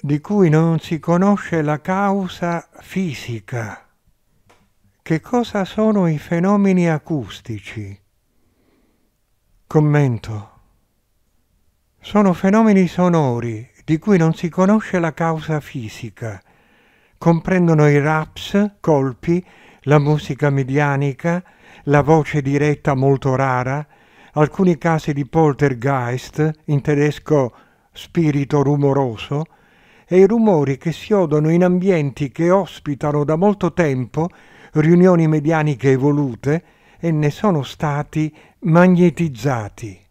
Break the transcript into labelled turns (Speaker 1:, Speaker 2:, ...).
Speaker 1: di cui non si conosce la causa fisica. Che cosa sono i fenomeni acustici? Commento. Sono fenomeni sonori di cui non si conosce la causa fisica. Comprendono i raps, colpi, la musica medianica, la voce diretta molto rara, alcuni casi di poltergeist, in tedesco spirito rumoroso, e i rumori che si odono in ambienti che ospitano da molto tempo riunioni medianiche evolute e ne sono stati magnetizzati.